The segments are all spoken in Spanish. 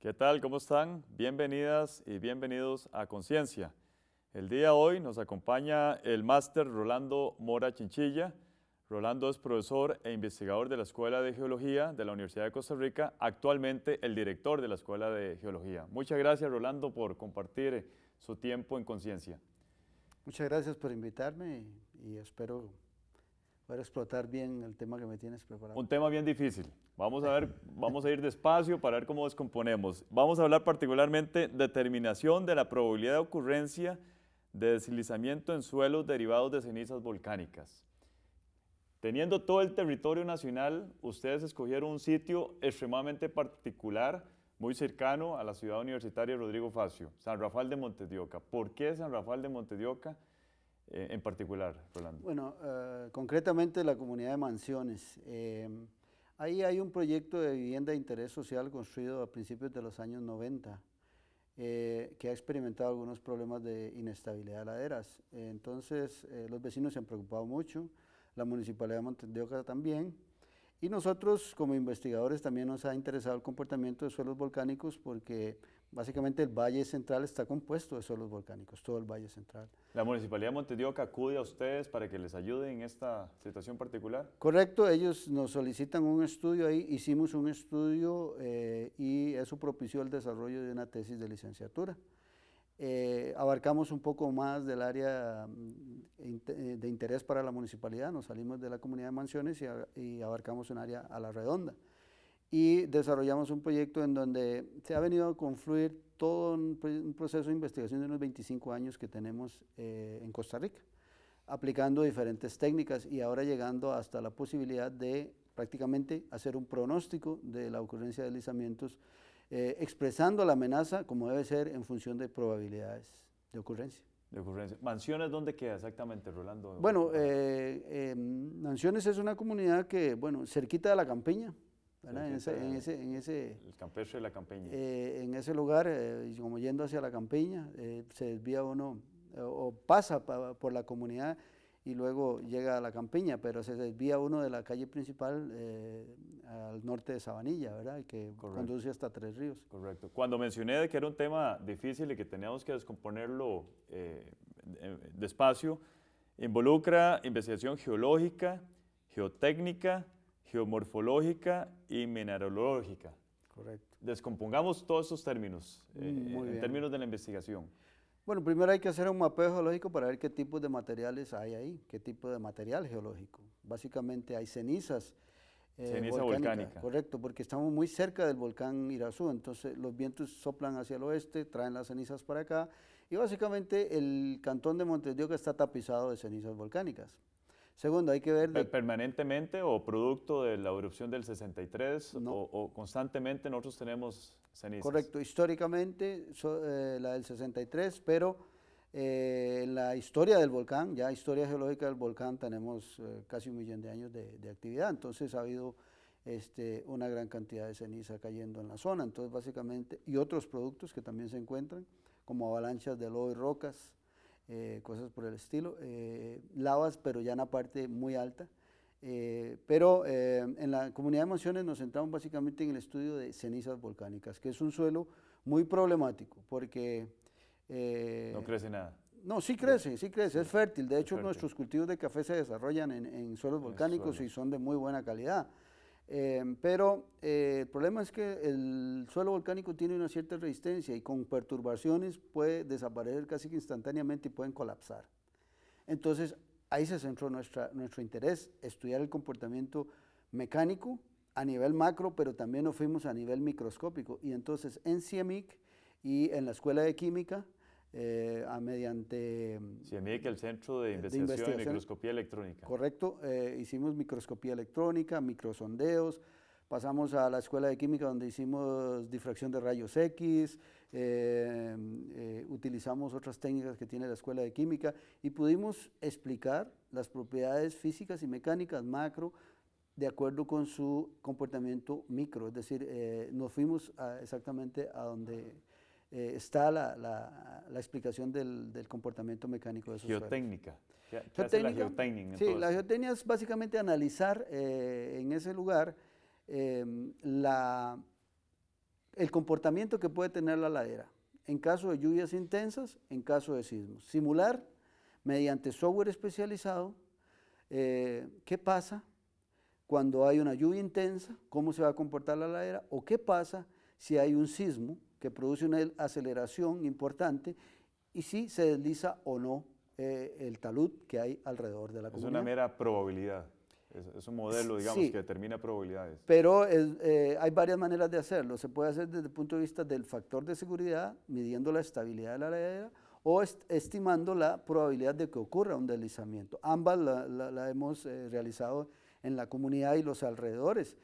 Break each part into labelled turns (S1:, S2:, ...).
S1: ¿Qué tal? ¿Cómo están? Bienvenidas y bienvenidos a Conciencia. El día de hoy nos acompaña el máster Rolando Mora Chinchilla. Rolando es profesor e investigador de la Escuela de Geología de la Universidad de Costa Rica, actualmente el director de la Escuela de Geología. Muchas gracias Rolando por compartir eh, su tiempo en Conciencia.
S2: Muchas gracias por invitarme y espero para explotar bien el tema que me tienes preparado. Un
S1: tema bien difícil. Vamos a ver, vamos a ir despacio para ver cómo descomponemos. Vamos a hablar particularmente de determinación de la probabilidad de ocurrencia de deslizamiento en suelos derivados de cenizas volcánicas. Teniendo todo el territorio nacional, ustedes escogieron un sitio extremadamente particular, muy cercano a la ciudad universitaria Rodrigo Facio, San Rafael de Montedioca. ¿Por qué San Rafael de Montedioca? Eh, en particular, Rolando?
S2: Bueno, eh, concretamente la comunidad de mansiones. Eh, ahí hay un proyecto de vivienda de interés social construido a principios de los años 90. que ha experimentado algunos problemas de inestabilidad de laderas. entonces, los vecinos se han preocupado mucho, la municipalidad de Montevideo también, y nosotros como investigadores también nos ha interesado el comportamiento de suelos volcánicos porque Básicamente el Valle Central está compuesto de suelos volcánicos, todo el Valle Central.
S1: ¿La Municipalidad de Montedioca acude a ustedes para que les ayude en esta situación particular?
S2: Correcto, ellos nos solicitan un estudio ahí, hicimos un estudio eh, y eso propició el desarrollo de una tesis de licenciatura. Eh, abarcamos un poco más del área mm, eh, de interés para la municipalidad, nos salimos de la comunidad de mansiones y abarcamos un área a la redonda y desarrollamos un proyecto en donde se ha venido a confluir todo un, proceso de investigación de unos 25 años que tenemos eh, en Costa Rica, aplicando diferentes técnicas y ahora llegando hasta la posibilidad de prácticamente hacer un pronóstico de la ocurrencia de deslizamientos, eh, expresando la amenaza como debe ser en función de probabilidades de ocurrencia.
S1: De ocurrencia. ¿Mansiones dónde queda exactamente, Rolando? Bueno,
S2: eh, em, Mansiones es una comunidad que, bueno, cerquita de la campiña,
S1: en, ese, de la
S2: eh, en ese lugar, eh, como yendo hacia la campiña, eh, se desvía uno o pasa por la comunidad y luego llega a la campiña, pero se desvía uno de la calle principal al norte de Sabanilla, ¿verdad? Que conduce hasta Tres Ríos.
S1: Correcto. Cuando mencioné que era un tema difícil y que teníamos que descomponerlo despacio, involucra investigación geológica, geotécnica, geomorfológica y mineralógica. Correcto. Descompongamos todos esos términos mm, eh, en términos de la investigación.
S2: Bueno, primero hay que hacer un mapeo geológico para ver qué tipo de materiales hay ahí, qué tipo de material geológico. Básicamente hay cenizas. Eh, Ceniza volcánica, Correcto, porque estamos muy cerca del volcán Irazú, entonces los vientos soplan hacia el oeste, traen las cenizas para acá, y básicamente el cantón de Montedioca está tapizado de cenizas volcánicas. Segundo, hay que ver...
S1: ¿Permanentemente o producto de la erupción del 63 o, constantemente nosotros tenemos cenizas? Correcto,
S2: históricamente eh, la del 63, pero eh, en la historia del volcán, ya historia geológica del volcán, tenemos eh, casi un millón de años de, actividad, entonces ha habido este, una gran cantidad de ceniza cayendo en la zona, entonces básicamente, y otros productos que también se encuentran, como avalanchas de lodo y rocas, eh, cosas por el estilo, eh, lavas, pero ya en la parte muy alta. Eh, pero en la comunidad de mansiones nos centramos básicamente en el estudio de cenizas volcánicas, que es un suelo muy problemático porque... no crece nada. No, sí crece, sí crece, es fértil. De hecho, nuestros cultivos de café se desarrollan en, en suelos volcánicos y son de muy buena calidad. Eh, pero eh, el problema es que el suelo volcánico tiene una cierta resistencia y con perturbaciones puede desaparecer casi que instantáneamente y pueden colapsar. Entonces, ahí se centró nuestro interés, estudiar el comportamiento mecánico a nivel macro, pero también nos fuimos a nivel microscópico. Y entonces en CIEMIC y en la Escuela de Química eh, a mediante...
S1: que el Centro de eh, Investigación, de Microscopía Electrónica.
S2: Correcto, eh, hicimos microscopía electrónica, microsondeos, pasamos a la Escuela de Química donde hicimos difracción de rayos X, eh, utilizamos otras técnicas que tiene la Escuela de Química y pudimos explicar las propiedades físicas y mecánicas macro de acuerdo con su comportamiento micro, es decir, nos fuimos exactamente a donde eh, está la, la, explicación del, del, comportamiento mecánico de esos Geotécnica.
S1: ¿Qué, geotécnica, la geotecnia? Sí, la
S2: geotécnica es básicamente analizar eh, en ese lugar em, la, el comportamiento que puede tener la ladera en caso de lluvias intensas, en caso de sismos. Simular mediante software especializado eh, qué pasa cuando hay una lluvia intensa, cómo se va a comportar la ladera o qué pasa si hay un sismo que produce una aceleración importante y si se desliza o no eh, el talud que hay alrededor de la comunidad. Es una
S1: mera probabilidad. Es, un modelo, digamos, que determina probabilidades.
S2: Pero eh, hay varias maneras de hacerlo. Se puede hacer desde el punto de vista del factor de seguridad, midiendo la estabilidad de la ladera o estimando la probabilidad de que ocurra un deslizamiento. Ambas la, hemos eh, realizado en la comunidad y los alrededores.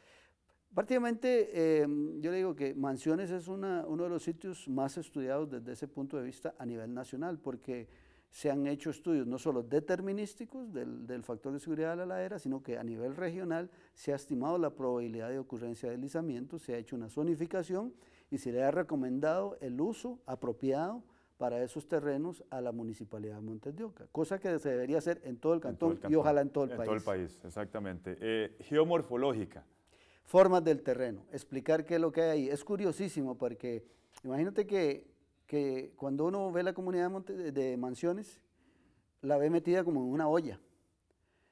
S2: Prácticamente, em, yo le digo que Mansiones es una, uno de los sitios más estudiados desde ese punto de vista a nivel nacional, porque se han hecho estudios no solo determinísticos del, factor de seguridad de la ladera, sino que a nivel regional se ha estimado la probabilidad de ocurrencia de deslizamiento, se ha hecho una zonificación y se le ha recomendado el uso apropiado para esos terrenos a la municipalidad de Montes de Oca, cosa que se debería hacer en todo el cantón, y ojalá en todo el país. En todo el
S1: país, exactamente. Eh, geomorfológica
S2: formas del terreno, explicar qué es lo que hay ahí. Es curiosísimo porque imagínate que, cuando uno ve la comunidad de, mansiones, la ve metida como en una olla.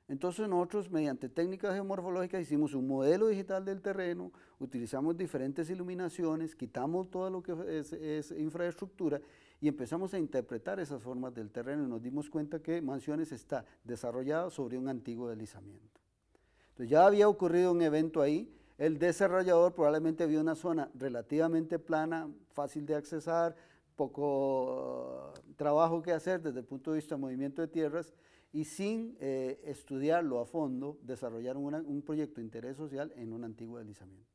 S2: Entonces nosotros mediante técnicas geomorfológicas hicimos un modelo digital del terreno, utilizamos diferentes iluminaciones, quitamos todo lo que es, es infraestructura y empezamos a interpretar esas formas del terreno y nos dimos cuenta que Mansiones está desarrollado sobre un antiguo deslizamiento. Entonces ya había ocurrido un evento ahí, el desarrollador probablemente vio una zona relativamente plana, fácil de accesar, poco uh, trabajo que hacer desde el punto de vista del movimiento de tierras y sin eh, estudiarlo a fondo, desarrollaron un proyecto de interés social en un antiguo deslizamiento.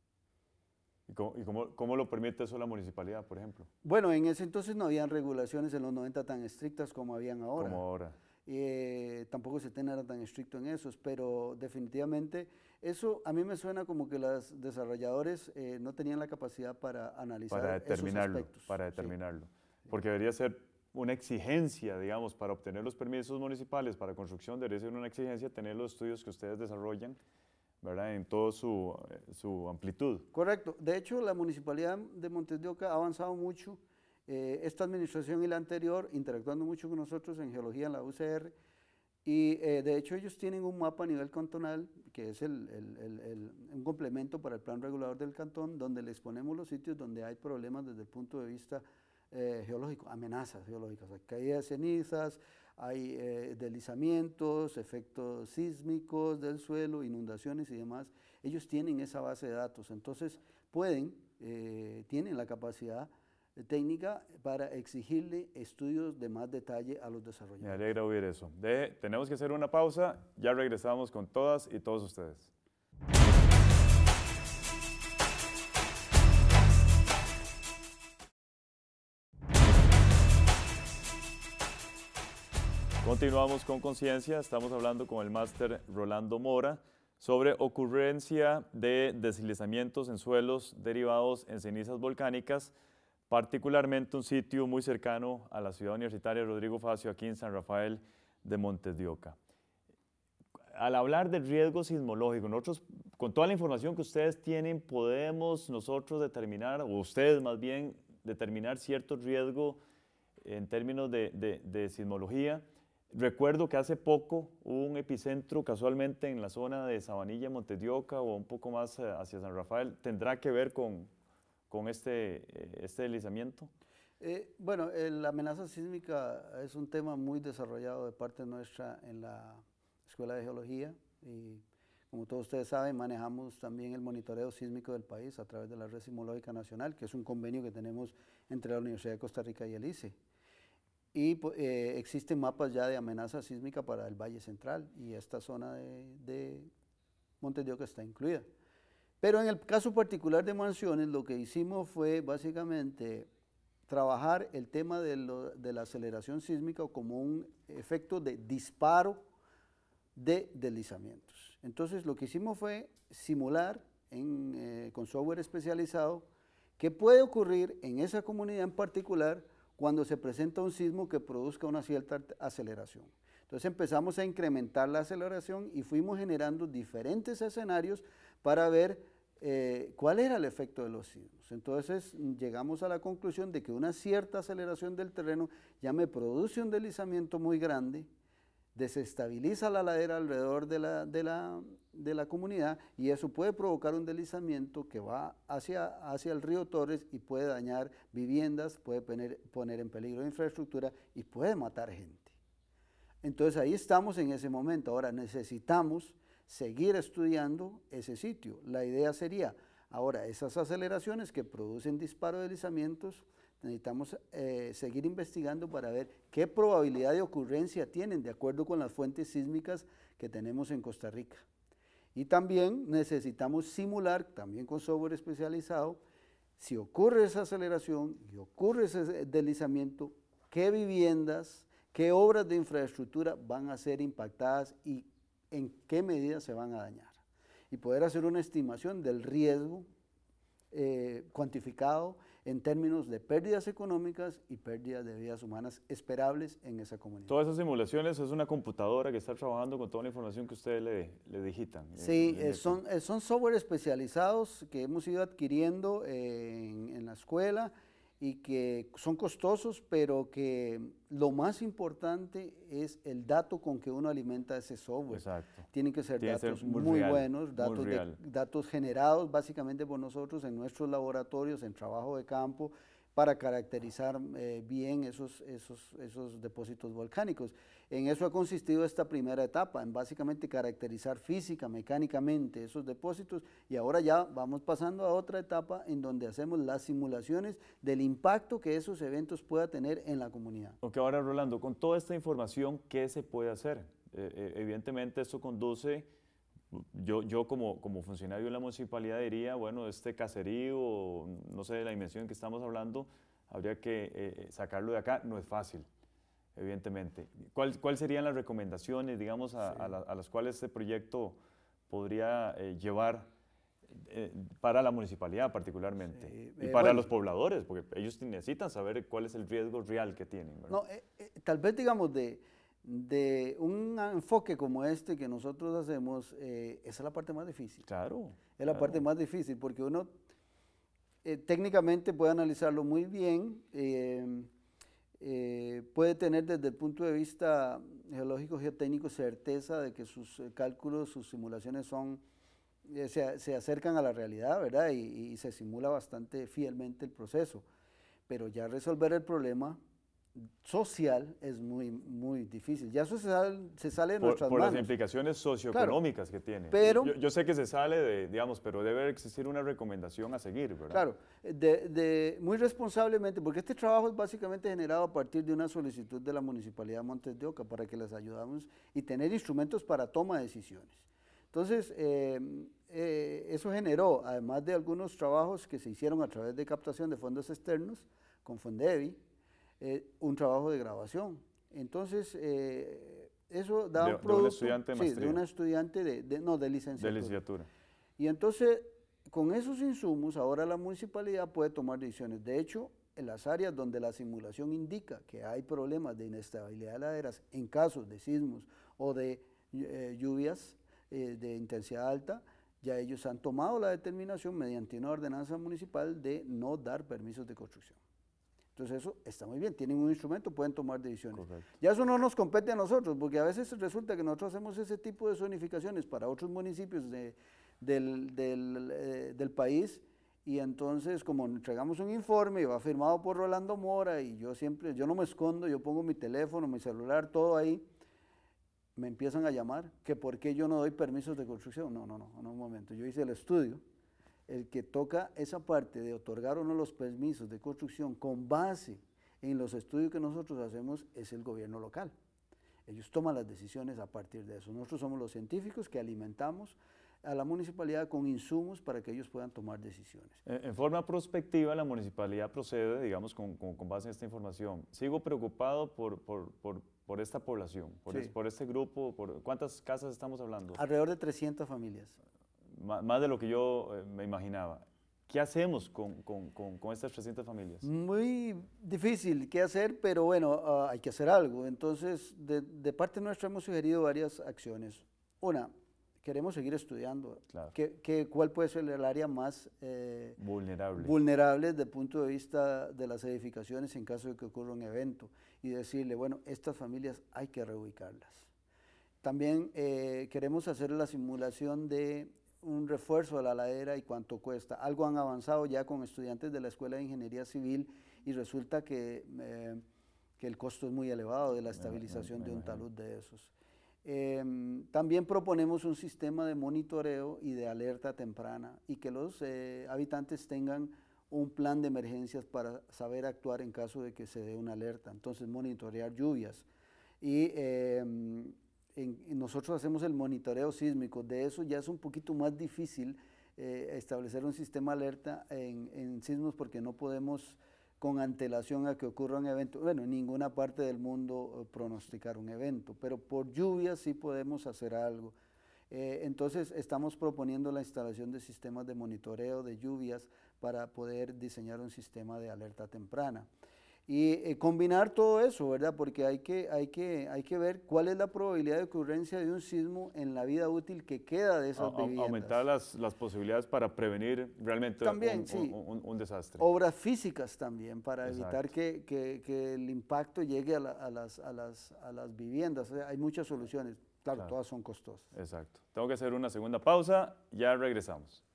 S1: ¿Y, cómo, lo permite eso la municipalidad, por ejemplo?
S2: Bueno, en ese entonces no habían regulaciones en los 90 tan estrictas como habían ahora. Como ahora. Eh, tampoco se era tan estricto en esos, pero definitivamente eso a mí me suena como que los desarrolladores eh, no tenían la capacidad para analizar para determinarlo,
S1: Para determinarlo. Porque debería ser una exigencia, digamos, para obtener los permisos municipales para construcción, debería ser una exigencia tener los estudios que ustedes desarrollan, ¿verdad? En toda eh, su, amplitud.
S2: Correcto. De hecho, la municipalidad de Montes de Oca ha avanzado mucho. Eh, esta administración y la anterior, interactuando mucho con nosotros en geología en la UCR, y eh, de hecho ellos tienen un mapa a nivel cantonal, que es el, un complemento para el plan regulador del cantón, donde les ponemos los sitios donde hay problemas desde el punto de vista eh, geológico, amenazas geológicas, caídas de cenizas, hay eh, deslizamientos, efectos sísmicos del suelo, inundaciones y demás. Ellos tienen esa base de datos, entonces pueden, tienen la capacidad técnica para exigirle estudios de más detalle a los desarrolladores. Me
S1: alegra oír eso. tenemos que hacer una pausa, ya regresamos con todas y todos ustedes. Continuamos con conciencia, estamos hablando con el máster Rolando Mora sobre ocurrencia de deslizamientos en suelos derivados en cenizas volcánicas particularmente un sitio muy cercano a la ciudad universitaria Rodrigo Facio, aquí en San Rafael de Montedioca. Al hablar del riesgo sismológico, nosotros, con toda la información que ustedes tienen, podemos nosotros determinar, o ustedes más bien, determinar cierto riesgo en términos de, sismología. Recuerdo que hace poco hubo un epicentro casualmente en la zona de Sabanilla, Montedioca o un poco más eh, hacia San Rafael. ¿Tendrá que ver con, con este, eh, este deslizamiento?
S2: Eh, bueno, eh, la amenaza sísmica es un tema muy desarrollado de parte nuestra en la Escuela de Geología y como todos ustedes saben, manejamos también el monitoreo sísmico del país a través de la Red Sismológica Nacional, que es un convenio que tenemos entre la Universidad de Costa Rica y el ICE. Y existen mapas ya de amenaza sísmica para el Valle Central y esta zona de, de Montes está incluida. Pero en el caso particular de mansiones, lo que hicimos fue básicamente trabajar el tema de, la aceleración sísmica como un efecto de disparo de deslizamientos. Entonces lo que hicimos fue simular eh, con software especializado qué puede ocurrir en esa comunidad en particular cuando se presenta un sismo que produzca una cierta aceleración. Entonces empezamos a incrementar la aceleración y fuimos generando diferentes escenarios para ver eh, cuál era el efecto de los sismos. Entonces llegamos a la conclusión de que una cierta aceleración del terreno ya me produce un deslizamiento muy grande, desestabiliza la ladera alrededor de la, de la, de la comunidad y eso puede provocar un deslizamiento que va hacia, hacia el río Torres y puede dañar viviendas, puede poner, poner en peligro infraestructura y puede matar gente. Entonces ahí estamos en ese momento. Ahora necesitamos seguir estudiando ese sitio. La idea sería, ahora, esas aceleraciones que producen disparo de deslizamientos, necesitamos eh, seguir investigando para ver qué probabilidad de ocurrencia tienen de acuerdo con las fuentes sísmicas que tenemos en Costa Rica. Y también necesitamos simular, también con software especializado, si ocurre esa aceleración y ocurre ese deslizamiento, qué viviendas, qué obras de infraestructura van a ser impactadas y en qué medida se van a dañar y poder hacer una estimación del riesgo eh, cuantificado en términos de pérdidas económicas y pérdidas de vidas humanas esperables en esa comunidad.
S1: Todas esas simulaciones es una computadora que está trabajando con toda la información que ustedes le, digitan.
S2: Eh, sí, eh, son, son software especializados que hemos ido adquiriendo en, en la escuela y que son costosos, pero que lo más importante es el dato con que uno alimenta ese software. Exacto. Tienen que ser datos muy, buenos, datos, datos generados básicamente por nosotros en nuestros laboratorios, en trabajo de campo, para caracterizar eh, bien esos, esos, esos depósitos volcánicos. En eso ha consistido esta primera etapa, en básicamente caracterizar física, mecánicamente esos depósitos y ahora ya vamos pasando a otra etapa en donde hacemos las simulaciones del impacto que esos eventos pueda tener en la comunidad.
S1: Ok, ahora Rolando, con toda esta información, ¿qué se puede hacer? Eh, eh, evidentemente esto conduce yo, yo como, como funcionario de la municipalidad diría, bueno, este caserío, no sé, de la dimensión que estamos hablando, habría que eh, eh, sacarlo de acá, no es fácil, evidentemente. ¿Cuáles cuál serían las recomendaciones, digamos, a, las cuales este proyecto podría eh, llevar para la municipalidad particularmente y para los pobladores? Porque ellos necesitan saber cuál es el riesgo real que tienen. No,
S2: tal vez digamos de de un enfoque como este que nosotros hacemos, eh, esa es la parte más difícil. Claro. Es la parte más difícil porque uno eh, técnicamente puede analizarlo muy bien, eh, puede tener desde el punto de vista geológico, geotécnico, certeza de que sus cálculos, sus simulaciones son, se, acercan a la realidad, ¿verdad? y se simula bastante fielmente el proceso. Pero ya resolver el problema social es muy, muy difícil. Ya eso se sale, se de por, por las
S1: implicaciones socioeconómicas que tiene. Pero, yo, sé que se sale de, digamos, pero debe existir una recomendación a seguir, ¿verdad? Claro,
S2: de, muy responsablemente, porque este trabajo es básicamente generado a partir de una solicitud de la Municipalidad de Montes de Oca para que las ayudamos y tener instrumentos para toma de decisiones. Entonces, em, eh, eso generó, además de algunos trabajos que se hicieron a través de captación de fondos externos con Fondevi, eh, un trabajo de grabación, Entonces, eh, eso da un producto. De un estudiante de sí, de una estudiante de, no, de licenciatura. De licenciatura. Y entonces, con esos insumos, ahora la municipalidad puede tomar decisiones. De hecho, en las áreas donde la simulación indica que hay problemas de inestabilidad de laderas en casos de sismos o de eh, lluvias de intensidad alta, ya ellos han tomado la determinación mediante una ordenanza municipal de no dar permisos de construcción. Entonces eso está muy bien, tienen un instrumento, pueden tomar decisiones. Ya eso no nos compete a nosotros, porque a veces resulta que nosotros hacemos ese tipo de zonificaciones para otros municipios eh, del, país y entonces como entregamos un informe y va firmado por Rolando Mora y yo siempre, yo no me escondo, yo pongo mi teléfono, mi celular, todo ahí, me empiezan a llamar que por qué yo no doy permisos de construcción. No, no, no, en un momento, yo hice el estudio el que toca esa parte de otorgar o no los permisos de construcción con base en los estudios que nosotros hacemos es el gobierno local. Ellos toman las decisiones a partir de eso. Nosotros somos los científicos que alimentamos a la municipalidad con insumos para que ellos puedan tomar decisiones.
S1: En forma prospectiva, la municipalidad procede, digamos, con, base en esta información. Sigo preocupado por, esta población, por, por este grupo, por, ¿cuántas casas estamos hablando?
S2: Alrededor de 300 familias
S1: más de lo que yo eh, me imaginaba. ¿Qué hacemos con, con, con, estas 300 familias?
S2: Muy difícil qué hacer, pero bueno, ah, hay que hacer algo. Entonces, de, parte nuestra hemos sugerido varias acciones. Una, queremos seguir estudiando que, cuál puede ser el área más eh,
S1: vulnerable.
S2: vulnerable desde el punto de vista de las edificaciones en caso de que ocurra un evento y decirle, bueno, estas familias hay que reubicarlas. También eh, queremos hacer la simulación de un refuerzo a la ladera y cuánto cuesta. Algo han avanzado ya con estudiantes de la Escuela de Ingeniería Civil y resulta que, eh, que el costo es muy elevado de la estabilización de un talud de esos. Em, también proponemos un sistema de monitoreo y de alerta temprana y que los eh, habitantes tengan un plan de emergencias para saber actuar en caso de que se dé una alerta. Entonces, monitorear lluvias y em, nosotros hacemos el monitoreo sísmico, de eso ya es un poquito más difícil eh, establecer un sistema alerta en, sismos porque no podemos con antelación a que ocurra un evento, bueno, en ninguna parte del mundo eh, pronosticar un evento, pero por lluvias sí podemos hacer algo. Eh, entonces estamos proponiendo la instalación de sistemas de monitoreo de lluvias para poder diseñar un sistema de alerta temprana. Y eh, combinar todo eso, ¿verdad? Porque hay que, hay, que, hay que ver cuál es la probabilidad de ocurrencia de un sismo en la vida útil que queda de esas viviendas. Aumentar
S1: las, posibilidades para prevenir realmente un, desastre. Obras
S2: físicas también, para evitar que, el impacto llegue a, a, las, a las, las, viviendas. hay muchas soluciones. claro, todas son costosas.
S1: Exacto. Tengo que hacer una segunda pausa, ya regresamos.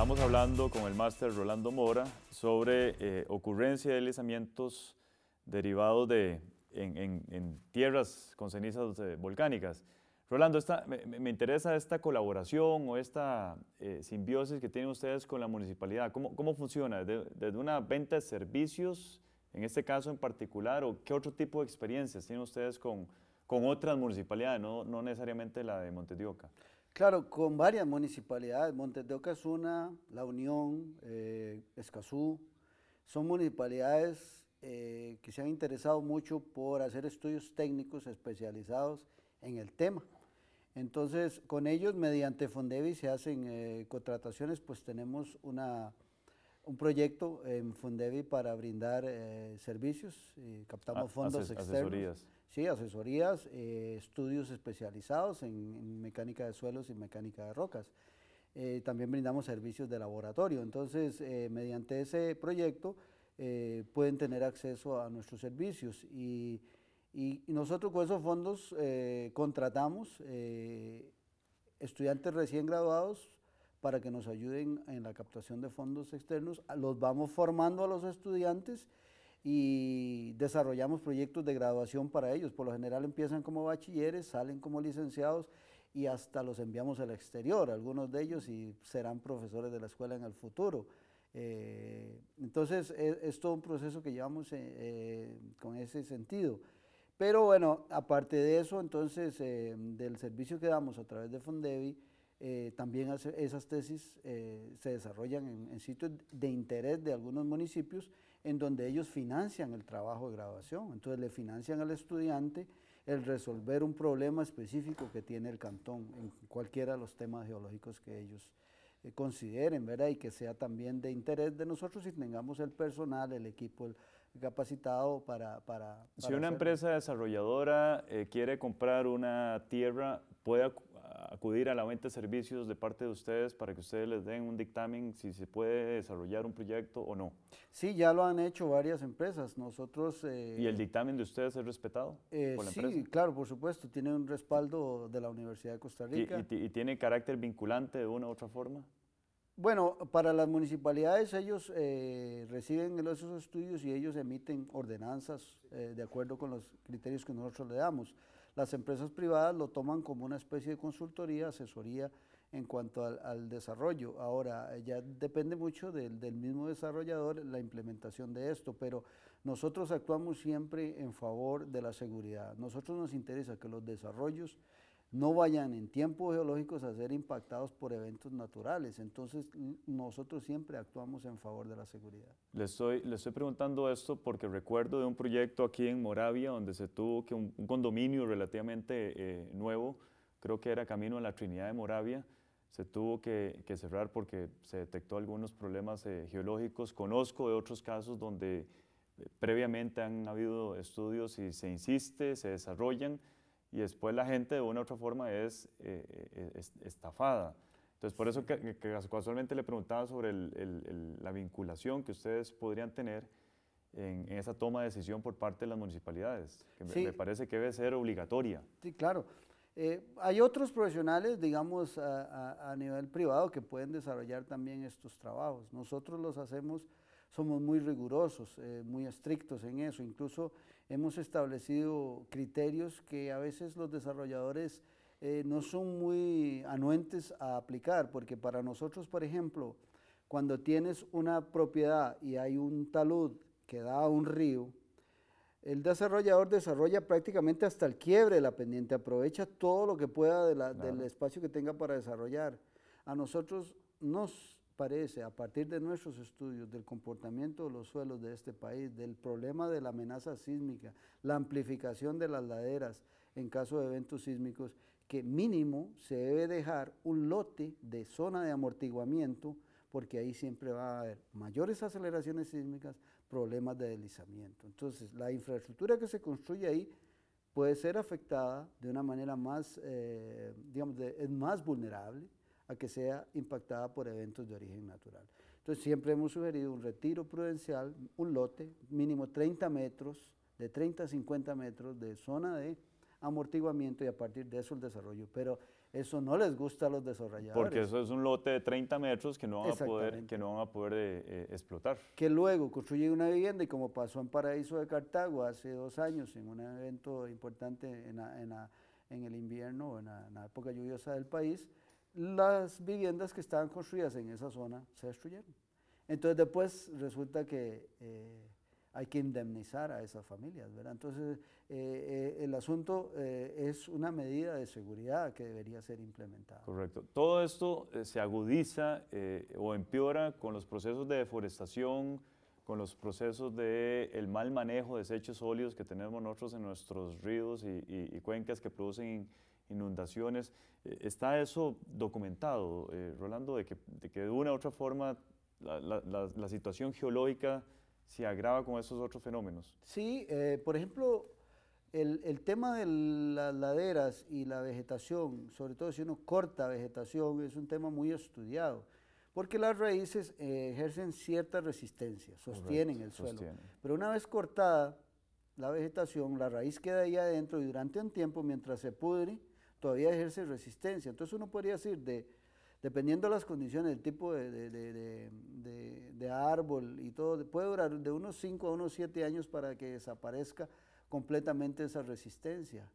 S1: Estamos hablando con el máster Rolando Mora sobre eh, ocurrencia de deslizamientos derivados de, en, tierras con cenizas eh, volcánicas. Rolando, me, interesa esta colaboración o esta eh, simbiosis que tienen ustedes con la municipalidad. ¿Cómo, cómo funciona? ¿Desde, una venta de servicios, en este caso en particular, o qué otro tipo de experiencias tienen ustedes con, con otras municipalidades, no, no necesariamente la de Montedioca?
S2: Claro, con varias municipalidades, Montes de Ocasuna, La Unión, eh, Escazú, son municipalidades eh, que se han interesado mucho por hacer estudios técnicos especializados en el tema. Entonces, con ellos, mediante Fondevi se hacen eh, contrataciones, pues tenemos una un proyecto en Fundevi para brindar eh, servicios, captamos fondos externos. Asesorías. Sí, asesorías, eh, estudios especializados en, mecánica de suelos y mecánica de rocas. Eh, también brindamos servicios de laboratorio. Entonces, mediante ese proyecto pueden tener acceso a nuestros servicios y nosotros con esos fondos contratamos estudiantes recién graduados para que nos ayuden en la captación de fondos externos. Ah, los vamos formando a los estudiantes y desarrollamos proyectos de graduación para ellos. Por lo general empiezan como bachilleres, salen como licenciados y hasta los enviamos al exterior, algunos de ellos, y serán profesores de la escuela en el futuro. Eh, entonces e, es, todo un proceso que llevamos eh, eh, con ese sentido. Pero bueno, aparte de eso, entonces del servicio que damos a través de Fondevi, eh, también esas tesis eh, se desarrollan en, sitios de interés de algunos municipios en donde ellos financian el trabajo de graduación. Entonces le financian al estudiante el resolver un problema específico que tiene el cantón en cualquiera de los temas geológicos que ellos eh, consideren, ¿verdad? Y que sea también de interés de nosotros y tengamos el personal, el equipo capacitado para... si una empresa
S1: desarrolladora quiere comprar una tierra, puede acudir a la venta de servicios de parte de ustedes para que ustedes les den un dictamen si se puede desarrollar un proyecto o no?
S2: Sí, ya lo han hecho varias empresas. Nosotros... Eh, ¿Y el
S1: dictamen de ustedes es respetado eh, por la sí,
S2: claro, por supuesto. Tiene un respaldo de la Universidad de Costa Rica.
S1: ¿Y, tiene carácter vinculante de
S2: una u otra forma? Bueno, para las municipalidades ellos eh, reciben esos estudios y ellos emiten ordenanzas de acuerdo con los criterios que nosotros le damos. Las empresas privadas lo toman como una especie de consultoría, asesoría en cuanto al, desarrollo. Ahora, ya depende mucho del, del, mismo desarrollador la implementación de esto, pero nosotros actuamos siempre en favor de la seguridad. Nosotros nos interesa que los desarrollos no vayan en tiempos geológicos a ser impactados por eventos naturales. Entonces, nosotros siempre actuamos en favor de la seguridad.
S1: Le estoy, preguntando esto porque recuerdo de un proyecto aquí en Moravia donde se tuvo que un, condominio relativamente eh, nuevo, creo que era camino a la Trinidad de Moravia, se tuvo que, cerrar porque se detectó algunos problemas eh, geológicos. Conozco de otros casos donde eh, previamente han habido estudios y se insiste, se desarrollan y después la gente de una u otra forma es, eh, eh, estafada. Entonces, por eso que, casualmente le preguntaba sobre la vinculación que ustedes podrían tener en, esa toma de decisión por parte de las municipalidades, que me, parece que debe ser obligatoria.
S2: Sí, claro. Eh, hay otros profesionales, digamos, a nivel privado que pueden desarrollar también estos trabajos. Nosotros los hacemos somos muy rigurosos, eh, muy estrictos en eso. Incluso hemos establecido criterios que a veces los desarrolladores eh, no son muy anuentes a aplicar, porque para nosotros, por ejemplo, cuando tienes una propiedad y hay un talud que da a un río, el desarrollador desarrolla prácticamente hasta el quiebre de la pendiente, aprovecha todo lo que pueda del espacio que tenga para desarrollar. A nosotros nos parece, a partir de nuestros estudios del comportamiento de los suelos de este país, del problema de la amenaza sísmica, la amplificación de las laderas en caso de eventos sísmicos, que mínimo se debe dejar un lote de zona de amortiguamiento porque ahí siempre va a haber mayores aceleraciones sísmicas, problemas de deslizamiento. Entonces, la infraestructura que se construye ahí puede ser afectada de una manera más, eh, digamos, más vulnerable, a que sea impactada por eventos de origen natural. Entonces siempre hemos sugerido un retiro prudencial, un lote mínimo 30 metros, de 30 a 50 metros de zona de amortiguamiento y a partir de eso el desarrollo. Pero eso no les gusta a los desarrolladores. Porque eso
S1: es un lote de 30 metros que no van a poder, que no van a poder eh, eh, explotar.
S2: Que luego construyen una vivienda y como pasó en Paraíso de Cartago hace dos años en un evento importante en, en, el invierno, o en la época lluviosa del país, las viviendas que estaban construidas en esa zona se destruyeron. Entonces después resulta que eh, hay que indemnizar a esas familias, Entonces eh, eh, el asunto es una medida de seguridad que debería ser implementada.
S1: Correcto. Todo esto se agudiza o empeora con los procesos de deforestación, con los procesos del mal manejo de desechos sólidos que tenemos nosotros en nuestros ríos y, cuencas que producen inundaciones. Eh, ¿Está eso documentado, eh, Rolando, de que, de una u otra forma la, situación geológica se agrava con esos otros fenómenos?
S2: Sí, eh, por ejemplo, el, el, tema de las laderas y la vegetación, sobre todo si uno corta vegetación, es un tema muy estudiado porque las raíces eh, ejercen cierta resistencia, sostienen el suelo. Pero una vez cortada la vegetación, la raíz queda ahí adentro y durante un tiempo, mientras se pudre, todavía ejerce resistencia. Entonces uno podría decir, dependiendo de las condiciones, el tipo de, árbol y todo, puede durar de unos 5 a unos 7 años para que desaparezca completamente esa resistencia.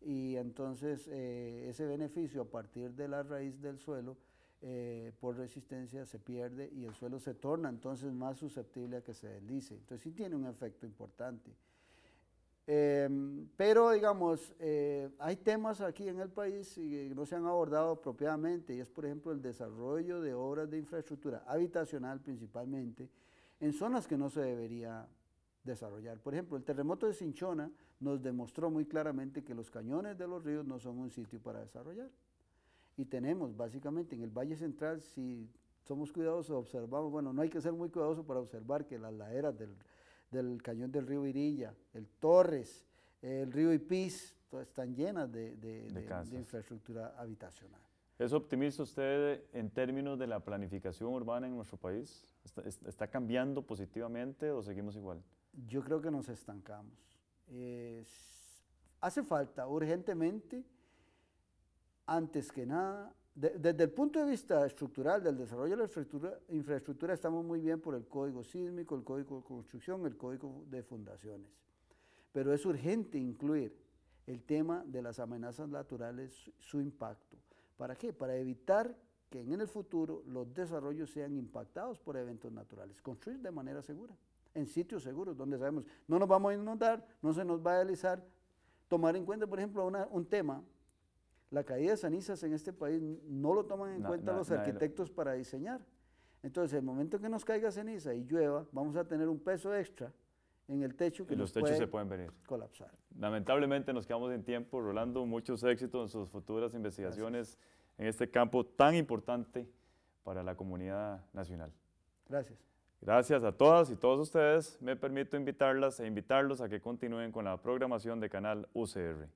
S2: Y entonces eh, ese beneficio a partir de la raíz del suelo eh, por resistencia se pierde y el suelo se torna entonces más susceptible a que se deslice. Entonces sí tiene un efecto importante. Em, pero digamos, eh, hay temas aquí en el país que no se han abordado apropiadamente y es por ejemplo el desarrollo de obras de infraestructura habitacional principalmente en zonas que no se debería desarrollar. Por ejemplo, el terremoto de Sinchona nos demostró muy claramente que los cañones de los ríos no son un sitio para desarrollar y tenemos básicamente en el Valle Central, si somos cuidadosos, observamos, bueno, no hay que ser muy cuidadosos para observar que las laderas del, del cañón del río Irilla, el Torres, el río Ipiz, están llenas de, infraestructura habitacional.
S1: ¿Es optimista usted en términos de la planificación urbana en nuestro país? ¿Está, cambiando positivamente o seguimos igual?
S2: Yo creo que nos estancamos. Eh, hace falta urgentemente antes que nada, desde el punto de vista estructural, del desarrollo de la infraestructura, infraestructura, estamos muy bien por el código sísmico, el código de construcción, el código de fundaciones. Pero es urgente incluir el tema de las amenazas naturales, su, impacto. ¿Para qué? Para evitar que en el futuro los desarrollos sean impactados por eventos naturales. Construir de manera segura, en sitios seguros, donde sabemos no nos vamos a inundar, no se nos va a deslizar. Tomar en cuenta, por ejemplo, un tema la caída de cenizas en este país no lo toman en cuenta los arquitectos para diseñar. Entonces, el momento que nos caiga ceniza y llueva, vamos a tener un peso extra en el techo que los techos puede se pueden venir. colapsar.
S1: Lamentablemente nos quedamos en tiempo. Rolando, muchos éxitos en sus futuras investigaciones en este campo tan importante para la comunidad nacional. Gracias. Gracias a todas y todos ustedes. Me permito invitarlas e invitarlos a que continúen con la programación de Canal UCR.